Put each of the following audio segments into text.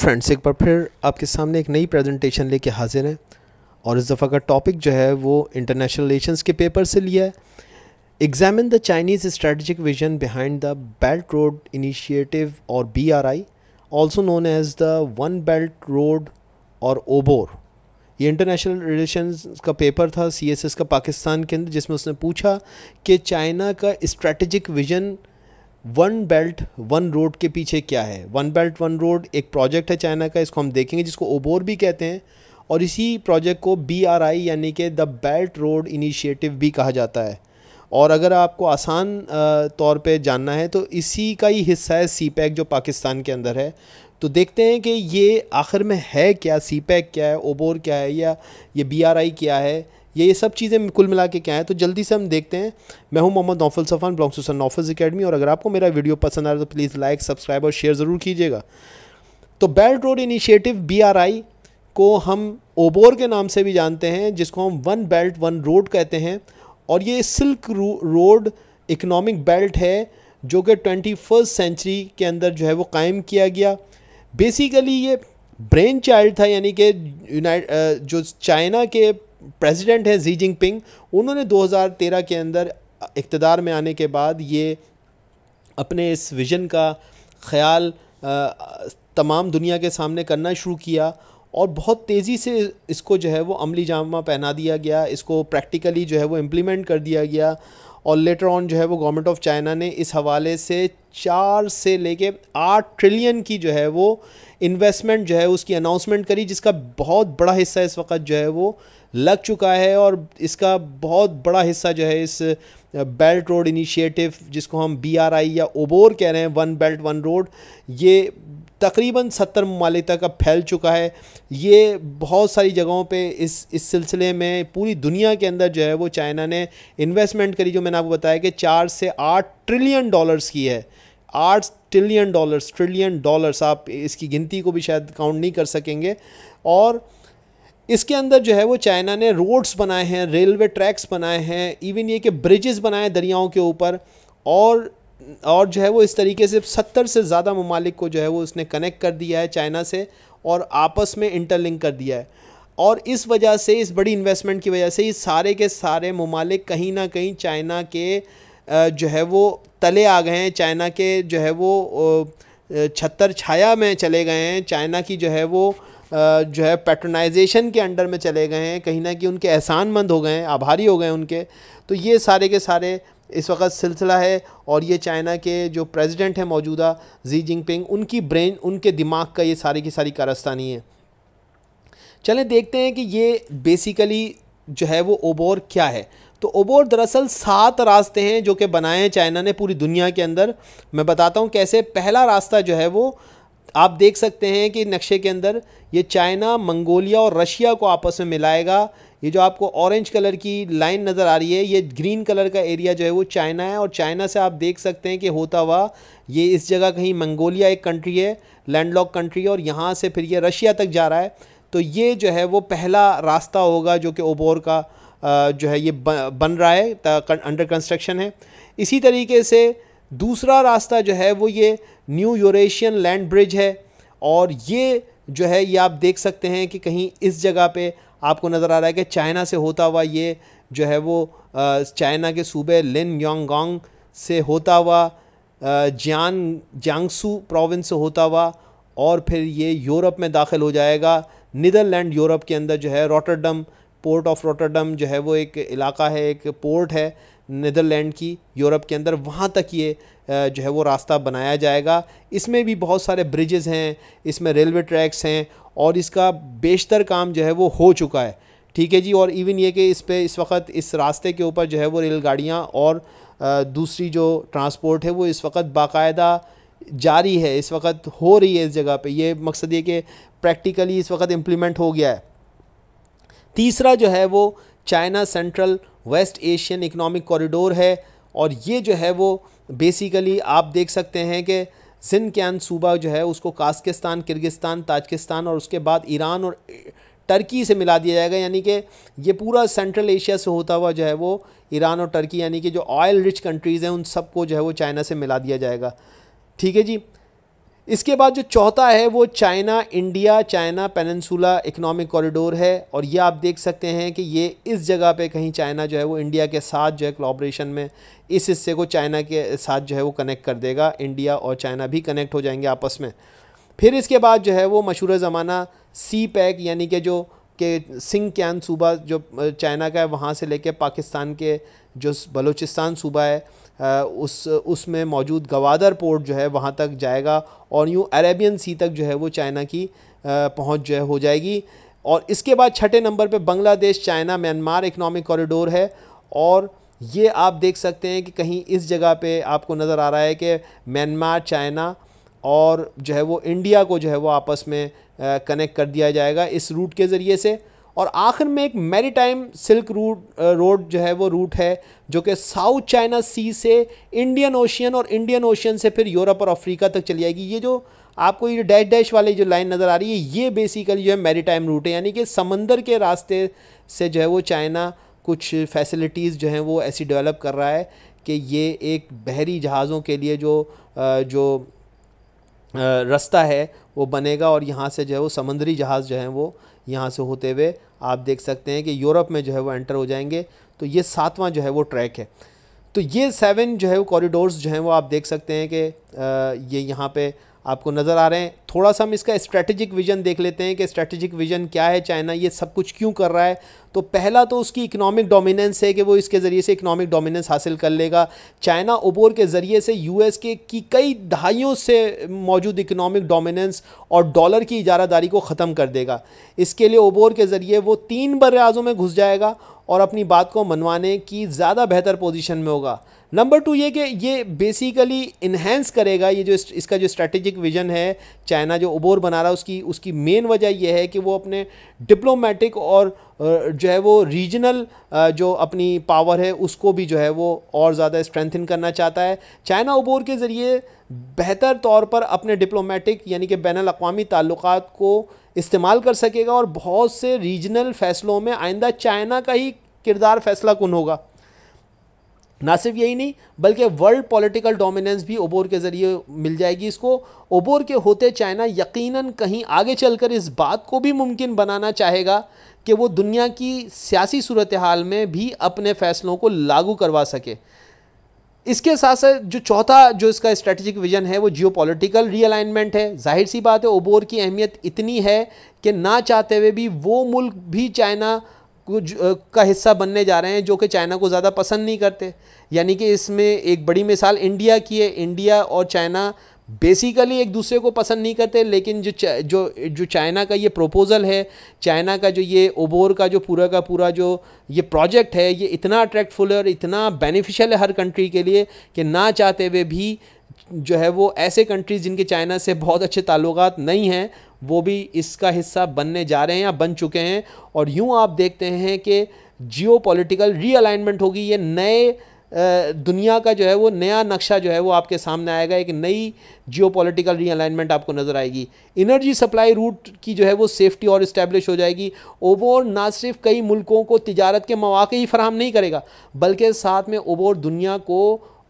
friends एक बार फिर आपके सामने एक नई प्रेजेंटेशन लेके हाजिर हैं और इस दफ़ा का टॉपिक जो है वो इंटरनेशनल रिलेशंस के पेपर से लिया है examine the Chinese strategic vision behind the belt road initiative और B R I also known as the one belt road और ओबोर ये इंटरनेशनल रिलेशंस का पेपर था सी एस एस का पाकिस्तान के अंदर जिसमें उसने पूछा कि चाइना का strategic vision one belt one road के पीछे क्या है वन बेल्ट वन रोड एक प्रोजेक्ट है चाइना का इसको हम देखेंगे जिसको ओबोर भी कहते हैं और इसी प्रोजेक्ट को बी आर आई यानी कि द बेल्ट रोड इनिशिएटिव भी कहा जाता है और अगर आपको आसान तौर पे जानना है तो इसी का ही हिस्सा है सी पैक e जो पाकिस्तान के अंदर है तो देखते हैं कि ये आखिर में है क्या सी पैक e क्या है ओबोर क्या है या ये बी आर आई क्या है ये ये सब चीज़ें कुल मिला के क्या है तो जल्दी से हम देखते हैं मैं हूं मोहम्मद नौफल सफ़ान ब्लॉक सुसन नौफल अकेडमी और अगर आपको मेरा वीडियो पसंद आ रहा है तो प्लीज़ लाइक सब्सक्राइब और शेयर ज़रूर कीजिएगा तो बेल्ट रोड इनिशिएटिव बी को हम ओबोर के नाम से भी जानते हैं जिसको हम वन बेल्ट वन रोड कहते हैं और ये सिल्क रोड इकनॉमिक बेल्ट है जो कि ट्वेंटी फर्स्ट सेंचुरी के अंदर जो है वो कायम किया गया बेसिकली ये ब्रेन चाइल्ड था यानी कि जो चाइना के प्रेसिडेंट हैं जी जिनपिंग उन्होंने 2013 के अंदर इकतदार में आने के बाद ये अपने इस विज़न का ख्याल तमाम दुनिया के सामने करना शुरू किया और बहुत तेज़ी से इसको जो है वो अमली जामा पहना दिया गया इसको प्रैक्टिकली जो है वो इम्प्लीमेंट कर दिया गया और लेटर ऑन जो है वो गवर्नमेंट ऑफ चाइना ने इस हवाले से चार से लेके आठ ट्रिलियन की जो है वो इन्वेस्टमेंट जो है उसकी अनाउंसमेंट करी जिसका बहुत बड़ा हिस्सा इस वक्त जो है वो लग चुका है और इसका बहुत बड़ा हिस्सा जो है इस बेल्ट रोड इनिशिएटिव जिसको हम बी आर आई या ओबोर कह रहे हैं वन बेल्ट वन रोड ये तकरीबन सत्तर ममालिक तक अब फैल चुका है ये बहुत सारी जगहों पे इस इस सिलसिले में पूरी दुनिया के अंदर जो है वो चाइना ने इन्वेस्टमेंट करी जो मैंने आपको बताया कि चार से आठ ट्रिलियन डॉलर्स की है आठ ट्रिलियन डॉलर्स ट्रिलियन डॉलर्स आप इसकी गिनती को भी शायद काउंट नहीं कर सकेंगे और इसके अंदर जो है वो चाइना ने रोड्स बनाए हैं रेलवे ट्रैक्स बनाए हैं इवन ये कि ब्रिजेस बनाए दरियाओं के ऊपर और और जो है वो इस तरीके से सत्तर से ज़्यादा ममालिक को जो है वो उसने कनेक्ट कर दिया है चाइना से और आपस में इंटरलिंक कर दिया है और इस वजह से इस बड़ी इन्वेस्टमेंट की वजह से ये सारे के सारे ममालिक कहीं ना कहीं चाइना के जो है वो तले आ गए हैं चाइना के जो है वो छत्तर छाया में चले गए हैं चाइना की जो है वो जो है पैटर्नाइजेशन के अंडर में चले गए हैं कहीं ना कहीं उनके एहसानमंद हो गए हैं आभारी हो गए उनके तो ये सारे के सारे इस वक्त सिलसिला है और ये चाइना के जो प्रेसिडेंट हैं मौजूदा जी जिनपिंग उनकी ब्रेन उनके दिमाग का ये सारी की सारी कारस्तानी है चलें देखते हैं कि ये बेसिकली जो है वो ओबोर क्या है तो ओबोर दरअसल सात रास्ते हैं जो कि बनाए हैं चाइना ने पूरी दुनिया के अंदर मैं बताता हूँ कैसे पहला रास्ता जो है वो आप देख सकते हैं कि नक्शे के अंदर ये चाइना मंगोलिया और रशिया को आपस में मिलाएगा ये जो आपको ऑरेंज कलर की लाइन नज़र आ रही है ये ग्रीन कलर का एरिया जो है वो चाइना है और चाइना से आप देख सकते हैं कि होता हुआ ये इस जगह कहीं मंगोलिया एक कंट्री है लैंडलॉक कंट्री है और यहाँ से फिर ये रशिया तक जा रहा है तो ये जो है वो पहला रास्ता होगा जो कि ओबोर का जो है ये बन रहा है अंडर कंस्ट्रक्शन है इसी तरीके से दूसरा रास्ता जो है वो ये न्यू यूरेशियन लैंड ब्रिज है और ये जो है ये आप देख सकते हैं कि कहीं इस जगह पे आपको नज़र आ रहा है कि चाइना से होता हुआ ये जो है वो चाइना के सूबे लिन योंगोंग से होता हुआ जियान जियांगसू प्रोविंस से होता हुआ और फिर ये यूरोप में दाखिल हो जाएगा नीदरलैंड यूरोप के अंदर जो है रोटरडम पोर्ट ऑफ रोटरडम जो है वो एक इलाका है एक पोर्ट है नीदरलैंड की यूरोप के अंदर वहाँ तक ये जो है वो रास्ता बनाया जाएगा इसमें भी बहुत सारे ब्रिजेज़ हैं इसमें रेलवे ट्रैक्स हैं और इसका बेशतर काम जो है वो हो चुका है ठीक है जी और इवन ये कि इस पर इस वक्त इस रास्ते के ऊपर जो है वो रेलगाड़ियाँ और दूसरी जो ट्रांसपोर्ट है वो इस वक्त बाकायदा जारी है इस वक्त हो रही है इस जगह पे ये मकसद ये कि प्रैक्टिकली इस वक्त इम्प्लीमेंट हो गया है तीसरा जो है वो China central west Asian economic corridor है और ये जो है वो बेसिकली आप देख सकते हैं कि कैन सूबा जो है उसको कास्किस्तान किर्गिस्तान ताजकिस्तान और उसके बाद ईरान और टर्की से मिला दिया जाएगा यानी कि ये पूरा सेंट्रल एशिया से होता हुआ जो है वो ईरान और टर्की यानी कि जो ऑयल रिच कंट्रीज़ हैं उन सबको जो है वो चाइना से मिला दिया जाएगा ठीक है जी इसके बाद जो चौथा है वो China India China peninsula economic corridor है और ये आप देख सकते हैं कि ये इस जगह पे कहीं चाइना जो है वो इंडिया के साथ जो है कोलाब्रेशन में इस हिस्से को चाइना के साथ जो है वो कनेक्ट कर देगा इंडिया और चाइना भी कनेक्ट हो जाएंगे आपस में फिर इसके बाद जो है वो मशहूर ज़माना सी पैक यानी कि जो के सिंह कैन सूबा जो चाइना का है वहाँ से लेके पाकिस्तान के जो बलूचिस्तान सूबा है उस उसमें मौजूद गवादर पोर्ट जो है वहाँ तक जाएगा और यूँ अरेबियन सी तक जो है वो चाइना की पहुँच जो है हो जाएगी और इसके बाद छठे नंबर पे Bangladesh China Myanmar economic corridor है और ये आप देख सकते हैं कि कहीं इस जगह पे आपको नज़र आ रहा है कि म्यांमार चाइना और जो है वो इंडिया को जो है वो आपस में कनेक्ट कर दिया जाएगा इस रूट के ज़रिए से और आखिर में एक मेरी टाइम सिल्क रूट रोड जो है वो रूट है जो कि साउथ चाइना सी से इंडियन ओशियन और इंडियन ओशियन से फिर यूरोप और अफ्रीका तक चली जाएगी ये जो आपको ये डैश डैश वाली जो लाइन नज़र आ रही है ये बेसिकली जो है मेरी टाइम रूट है यानी कि समंदर के रास्ते से जो है वो चाइना कुछ फैसिलिटीज़ जो हैं वो ऐसी डेवलप कर रहा है कि ये एक बहरी जहाज़ों के लिए जो जो रास्ता है वो बनेगा और यहाँ से जो है वो समंदरी जहाज़ जो है वो यहाँ से होते हुए आप देख सकते हैं कि यूरोप में जो है वो एंटर हो जाएंगे तो ये सातवां जो है वो ट्रैक है तो ये सेवन जो है वो कॉरिडोर्स जो हैं वो आप देख सकते हैं कि ये यहाँ पे आपको नज़र आ रहे हैं थोड़ा सा हम इसका स्ट्रैटेजिक विजन देख लेते हैं कि स्ट्रेटेजिक विजन क्या है चाइना ये सब कुछ क्यों कर रहा है तो पहला तो उसकी इकोनॉमिक डोमिनेंस है कि वो इसके ज़रिए से इकोनॉमिक डोमिनेंस हासिल कर लेगा चाइना ओबोर के ज़रिए से यूएस के की कई दहाइयों से मौजूद इकोनॉमिक डोमिनेंस और डॉलर की इजारादारी को ख़त्म कर देगा इसके लिए ओबोर के ज़रिए वो तीन बर में घुस जाएगा और अपनी बात को मनवाने की ज़्यादा बेहतर पोजीशन में होगा नंबर टू ये कि ये बेसिकली इन्हेंस करेगा ये जो इसका जो स्ट्रेटेजिक विजन है चाइना चाइना जो उबोर बना रहा है उसकी उसकी मेन वजह यह है कि वो अपने डिप्लोमेटिक और जो है वो रीजनल जो अपनी पावर है उसको भी जो है वो और ज़्यादा स्ट्रेंथन करना चाहता है चाइना उबोर के ज़रिए बेहतर तौर पर अपने डिप्लोमेटिक यानी कि बैन अवी ताल्लुक़ को इस्तेमाल कर सकेगा और बहुत से रीजनल फ़ैसलों में आइंदा चाइना का ही किरदार फैसला कन होगा ना सिर्फ यही नहीं बल्कि वर्ल्ड पॉलिटिकल डोमिनेंस भी ओबोर के ज़रिए मिल जाएगी इसको ओबोर के होते चाइना यकीनन कहीं आगे चलकर इस बात को भी मुमकिन बनाना चाहेगा कि वो दुनिया की सियासी सूरत हाल में भी अपने फ़ैसलों को लागू करवा सके इसके साथ साथ जो चौथा जो इसका स्ट्रेटजिक विजन है वो जियो पोलिटिकल रीअलाइनमेंट है जाहिर सी बात है ओबोर की अहमियत इतनी है कि ना चाहते हुए भी वो मुल्क भी चाइना का हिस्सा बनने जा रहे हैं जो कि चाइना को ज़्यादा पसंद नहीं करते यानी कि इसमें एक बड़ी मिसाल इंडिया की है इंडिया और चाइना बेसिकली एक दूसरे को पसंद नहीं करते लेकिन जो जो जो चाइना का ये प्रपोज़ल है चाइना का जो ये ओबोर का जो पूरा का पूरा जो ये प्रोजेक्ट है ये इतना अट्रैक्टफुल है और इतना बेनिफिशियल है हर कंट्री के लिए कि ना चाहते हुए भी जो है वो ऐसे कंट्रीज़ जिनके चाइना से बहुत अच्छे ताल्लुक नहीं हैं वो भी इसका हिस्सा बनने जा रहे हैं या बन चुके हैं और यूँ आप देखते हैं कि जियो पोलिटिकल रीअलाइनमेंट होगी ये नए दुनिया का जो है वो नया नक्शा जो है वो आपके सामने आएगा एक नई जियो पोलिटिकल रीअलाइनमेंट आपको नज़र आएगी इनर्जी सप्लाई रूट की जो है वो सेफ्टी और इस्टेब्लिश हो जाएगी ओबोर ना सिर्फ कई मुल्कों को तजारत के मौाक़े ही फराहम नहीं करेगा बल्कि साथ में ओबोर दुनिया को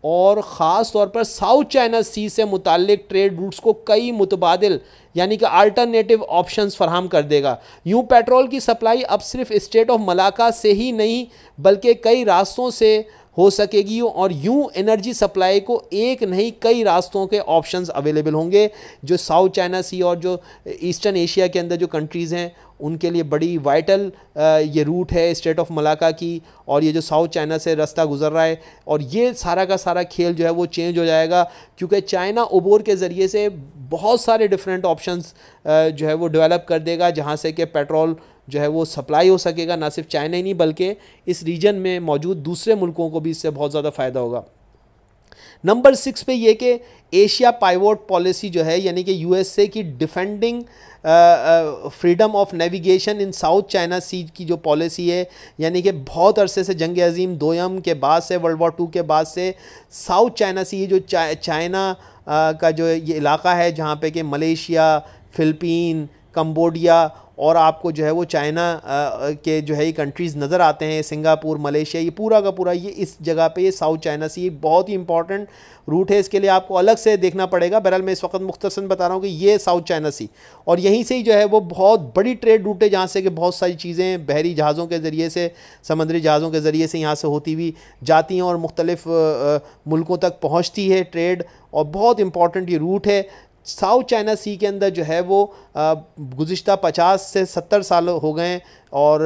और ख़ास तौर पर साउथ चाइना सी से मुतक ट्रेड रूट्स को कई मुतबादल यानी कि अल्टरनेटिव ऑप्शंस फराम कर देगा यूँ पेट्रोल की सप्लाई अब सिर्फ स्टेट ऑफ मलाका से ही नहीं बल्कि कई रास्तों से हो सकेगी और यूँ एनर्जी सप्लाई को एक नहीं कई रास्तों के ऑप्शंस अवेलेबल होंगे जो साउथ चाइना सी और जो ईस्टर्न एशिया के अंदर जो कंट्रीज़ हैं उनके लिए बड़ी वाइटल ये रूट है स्टेट ऑफ मलाका की और ये जो साउथ चाइना से रास्ता गुजर रहा है और ये सारा का सारा खेल जो है वो चेंज हो जाएगा क्योंकि चाइना ओबोर के ज़रिए से बहुत सारे डिफरेंट ऑप्शंस जो है वो डेवलप कर देगा जहाँ से कि पेट्रोल जो है वो सप्लाई हो सकेगा ना सिर्फ चाइना ही नहीं बल्कि इस रीजन में मौजूद दूसरे मुल्कों को भी इससे बहुत ज़्यादा फ़ायदा होगा नंबर सिक्स पे ये कि एशिया पाइवोट पॉलिसी जो है यानी कि यूएसए की defending freedom of navigation in South China Sea की जो पॉलिसी है यानी कि बहुत अरसे से जंग अजीम दोयम के बाद से वर्ल्ड वॉर टू के बाद से साउथ चाइना सी जो चाइना का जो ये इलाका है जहाँ पे कि मलेशिया फिलपीन कम्बोडिया और आपको जो है वो चाइना के जो है ये कंट्रीज़ नज़र आते हैं सिंगापुर मलेशिया ये पूरा का पूरा ये इस जगह पे ये साउथ चाइना सी बहुत ही इंपॉर्टेंट रूट है इसके लिए आपको अलग से देखना पड़ेगा बहरहाल मैं इस वक्त मुख्तसन बता रहा हूँ कि ये साउथ चाइना सी और यहीं से ही जो है वो बहुत बड़ी ट्रेड रूट है जहाँ से कि बहुत सारी चीज़ें बहरी जहाज़ों के ज़रिए से समंदरी जहाज़ों के ज़रिए से यहाँ से होती हुई जाती हैं और मुख्तलिफ़ मुल्कों तक पहुँचती है ट्रेड और बहुत इंपॉर्टेंट ये रूट है साउथ चाइना सी के अंदर जो है वो गुज्त पचास से सत्तर साल हो गए और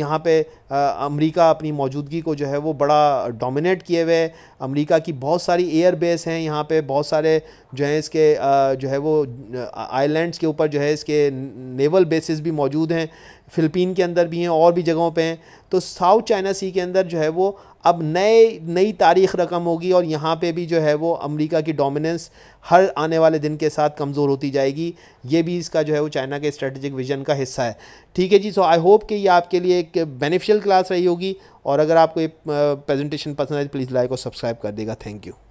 यहाँ पे अमेरिका अपनी मौजूदगी को जो है वो बड़ा डोमिनेट किए हुए अमेरिका की बहुत सारी एयर बेस हैं यहाँ पे बहुत सारे जो हैं इसके जो है वो आइलैंड्स के ऊपर जो है इसके नेवल बेसिस भी मौजूद हैं फ़िलिपीन के अंदर भी हैं और भी जगहों पे हैं तो साउथ चाइना सी के अंदर जो है वो अब नए नई तारीख रकम होगी और यहाँ पे भी जो है वो अमेरिका की डोमिनेंस हर आने वाले दिन के साथ कमज़ोर होती जाएगी ये भी इसका जो है वो चाइना के स्ट्रेटजिक विजन का हिस्सा है ठीक है जी सो आई होप कि ये आपके लिए एक बेनिफिशियल क्लास रही होगी और अगर आपको ये प्रेजेंटेशन पसंद आए तो प्लीज़ लाइक और सब्सक्राइब कर देगा थैंक यू